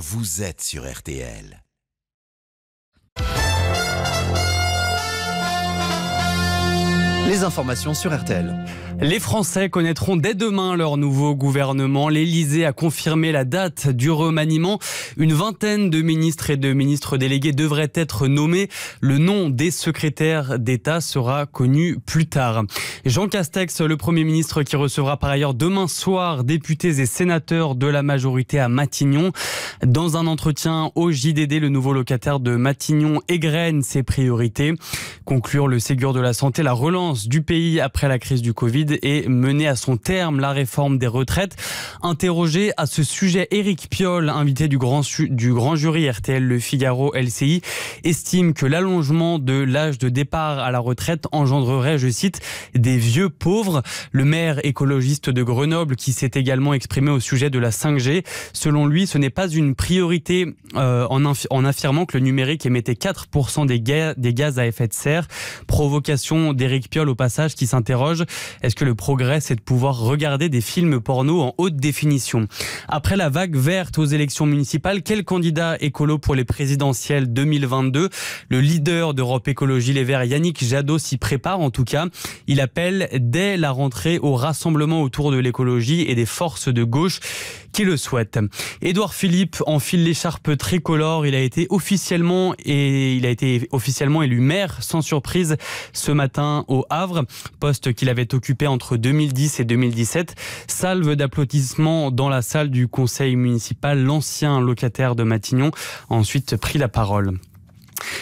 Vous êtes sur RTL. Les informations sur RTL. Les Français connaîtront dès demain leur nouveau gouvernement. L'Élysée a confirmé la date du remaniement. Une vingtaine de ministres et de ministres délégués devraient être nommés. Le nom des secrétaires d'État sera connu plus tard. Jean Castex, le Premier ministre qui recevra par ailleurs demain soir députés et sénateurs de la majorité à Matignon. Dans un entretien au JDD, le nouveau locataire de Matignon égrène ses priorités. Conclure le Ségur de la santé, la relance du pays après la crise du Covid et mener à son terme la réforme des retraites. Interrogé à ce sujet, Éric Piolle, invité du grand, du grand jury RTL Le Figaro LCI, estime que l'allongement de l'âge de départ à la retraite engendrerait, je cite, des vieux pauvres. Le maire écologiste de Grenoble qui s'est également exprimé au sujet de la 5G, selon lui, ce n'est pas une priorité euh, en, affirmant que le numérique émettait 4% des, des gaz à effet de serre. Provocation d'Éric Piolle au passage qui s'interroge. Est-ce que le progrès, c'est de pouvoir regarder des films porno en haute définition Après la vague verte aux élections municipales, quel candidat écolo pour les présidentielles 2022 Le leader d'Europe Écologie Les Verts, Yannick Jadot, s'y prépare en tout cas. Il appelle dès la rentrée au rassemblement autour de l'écologie et des forces de gauche qui le souhaitent. Édouard Philippe enfile l'écharpe tricolore. Il a été officiellement et il a été officiellement élu maire sans surprise ce matin au Havre, poste qu'il avait occupé entre 2010 et 2017. Salve d'applaudissements dans la salle du conseil municipal, l'ancien locataire de Matignon a ensuite pris la parole.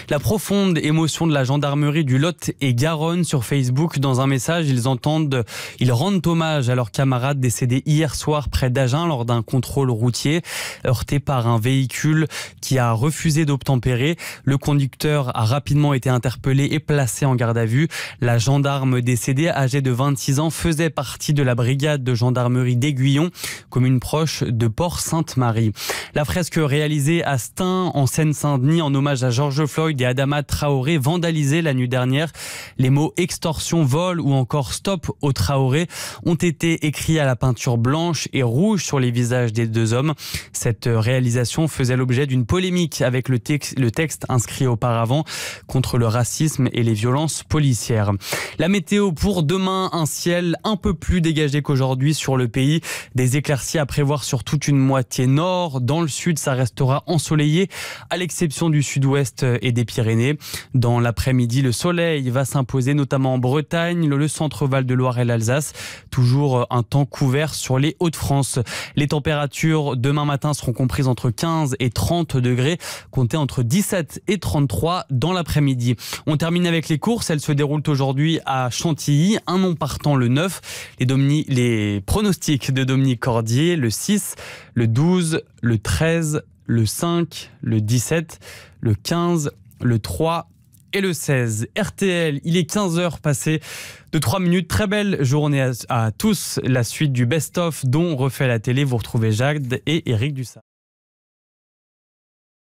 La profonde émotion de la gendarmerie du Lot et Garonne sur Facebook. Dans un message, ils entendent, ils rendent hommage à leurs camarades décédé hier soir près d'Agen lors d'un contrôle routier heurté par un véhicule qui a refusé d'obtempérer. Le conducteur a rapidement été interpellé et placé en garde à vue. La gendarme décédée, âgée de 26 ans, faisait partie de la brigade de gendarmerie d'Aiguillon, commune proche de Port-Sainte-Marie. La fresque réalisée à Stein, en Seine-Saint-Denis, en hommage à George Floyd, et Adama Traoré vandalisé la nuit dernière. Les mots extorsion, vol ou encore stop au Traoré ont été écrits à la peinture blanche et rouge sur les visages des deux hommes. Cette réalisation faisait l'objet d'une polémique avec le texte, le texte inscrit auparavant contre le racisme et les violences policières. La météo pour demain, un ciel un peu plus dégagé qu'aujourd'hui sur le pays. Des éclaircies à prévoir sur toute une moitié nord. Dans le sud, ça restera ensoleillé, à l'exception du sud-ouest et des Pyrénées. Dans l'après-midi, le soleil va s'imposer, notamment en Bretagne, le centre-val de Loire et l'Alsace. Toujours euh, un temps couvert sur les Hauts-de-France. Les températures demain matin seront comprises entre 15 et 30 degrés, comptées entre 17 et 33 dans l'après-midi. On termine avec les courses. Elles se déroulent aujourd'hui à Chantilly, un nom partant le 9. Les, les pronostics de Dominique Cordier, le 6, le 12, le 13, le 5, le 17, le 15, le 3 et le 16. RTL, il est 15h passé de 3 minutes. Très belle journée à, tous. La suite du best-of dont refait la télé. Vous retrouvez Jacques et Eric Dussard.